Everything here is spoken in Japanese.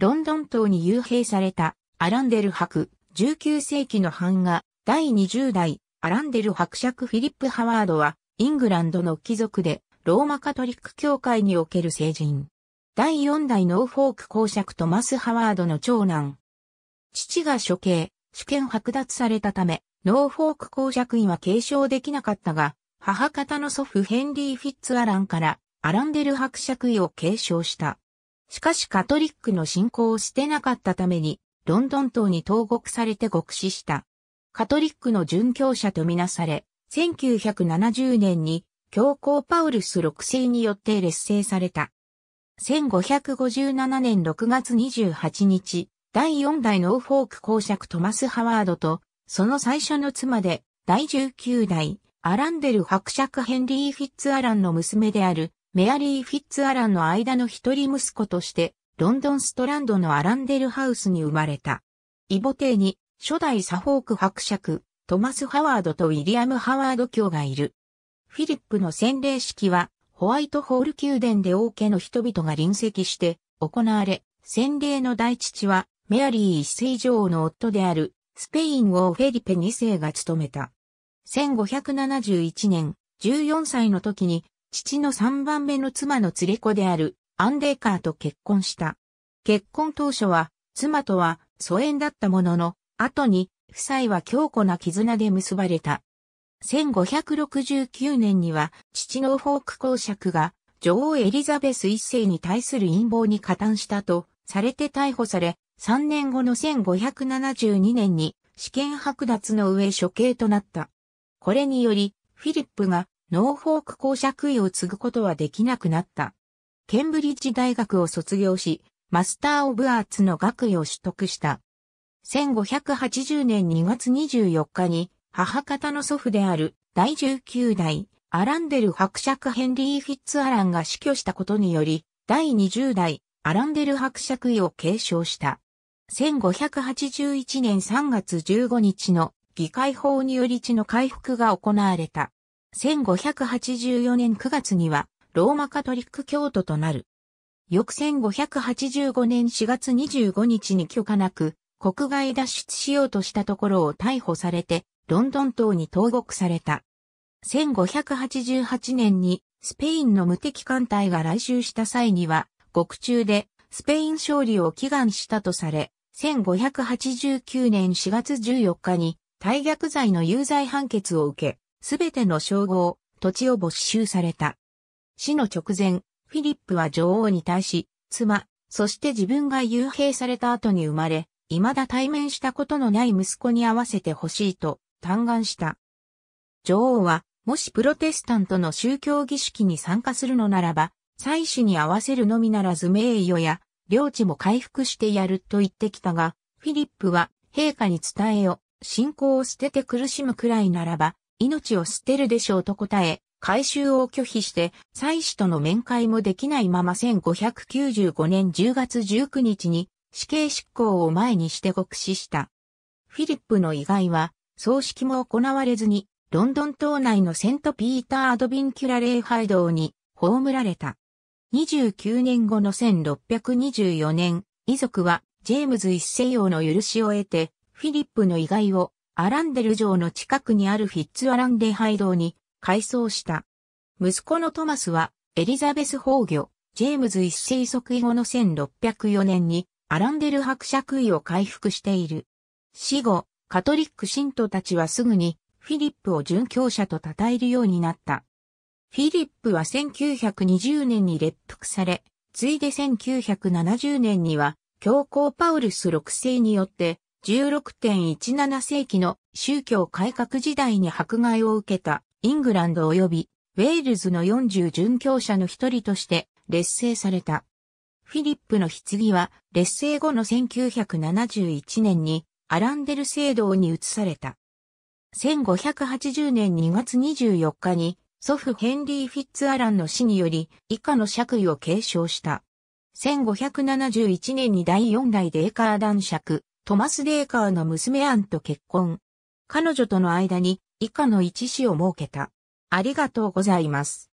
ロンドン島に幽閉されたアランデル伯、19世紀の版画、第20代、アランデル伯爵フィリップ・ハワードは、イングランドの貴族で、ローマカトリック教会における聖人。第4代ノーフォーク公爵トマス・ハワードの長男。父が処刑、主権剥奪されたため、ノーフォーク公爵位は継承できなかったが、母方の祖父ヘンリー・フィッツ・アランから、アランデル伯爵位を継承した。しかしカトリックの信仰を捨てなかったために、ロンドン島に投獄されて獄死した。カトリックの殉教者とみなされ、1970年に教皇パウルス6世によって劣勢された。1557年6月28日、第4代ノーフォーク公爵トマス・ハワードと、その最初の妻で、第19代、アランデル伯爵ヘンリー・フィッツアランの娘である、メアリー・フィッツアランの間の一人息子として、ロンドンストランドのアランデルハウスに生まれた。イボ邸に、初代サフォーク伯爵、トマス・ハワードとウィリアム・ハワード卿がいる。フィリップの洗礼式は、ホワイトホール宮殿で王家の人々が臨席して行われ、洗礼の大父は、メアリー一世女王の夫である、スペイン王フェリペ二世が務めた。1571年、14歳の時に父の3番目の妻の連れ子であるアンデーカーと結婚した。結婚当初は妻とは疎遠だったものの、後に夫妻は強固な絆で結ばれた。1569年には父のフォーク公爵が女王エリザベス一世に対する陰謀に加担したとされて逮捕され、3年後の1572年に試験剥奪の上処刑となった。これにより、フィリップがノーフォーク公爵位を継ぐことはできなくなった。ケンブリッジ大学を卒業し、マスター・オブ・アーツの学位を取得した。1580年2月24日に、母方の祖父である第19代アランデル伯爵ヘンリー・フィッツ・アランが死去したことにより、第20代アランデル伯爵位を継承した。1581年3月15日の議会法により地の回復が行われた。1584年9月には、ローマカトリック教徒となる。翌1585年4月25日に許可なく、国外脱出しようとしたところを逮捕されて、ロンドン島に投獄された。1588年にスペインの無敵艦隊が来襲した際には、獄中でスペイン勝利を祈願したとされ、1589年4月14日に大逆罪の有罪判決を受け、すべての称号、土地を没収された。死の直前、フィリップは女王に対し、妻、そして自分が幽閉された後に生まれ、未だ対面したことのない息子に会わせてほしいと、嘆願した。女王は、もしプロテスタントの宗教儀式に参加するのならば、祭祀に合わせるのみならず名誉や、領地も回復してやると言ってきたが、フィリップは、陛下に伝えよ、信仰を捨てて苦しむくらいならば、命を捨てるでしょうと答え、回収を拒否して、妻子との面会もできないまま1595年10月19日に死刑執行を前にして極死した。フィリップの遺骸は、葬式も行われずに、ロンドン島内のセントピーター・アドビンキュラ礼拝堂に葬られた。29年後の1624年、遺族はジェームズ一世王の許しを得て、フィリップの遺骸をアランデル城の近くにあるフィッツアランデハイ道に改装した。息子のトマスはエリザベス崩御、ジェームズ一世即位後の1604年にアランデル伯爵位を回復している。死後、カトリック信徒たちはすぐにフィリップを殉教者と称えるようになった。フィリップは1920年に列服され、ついで1970年には教皇パウルス6世によって16.17世紀の宗教改革時代に迫害を受けたイングランド及びウェールズの40殉教者の一人として劣勢された。フィリップの棺は劣勢後の1971年にアランデル聖堂に移された。1580年2月24日に祖父ヘンリー・フィッツアランの死により以下の爵位を継承した。1571年に第4代デーカー男爵、トマス・デーカーの娘アンと結婚。彼女との間に以下の一子を設けた。ありがとうございます。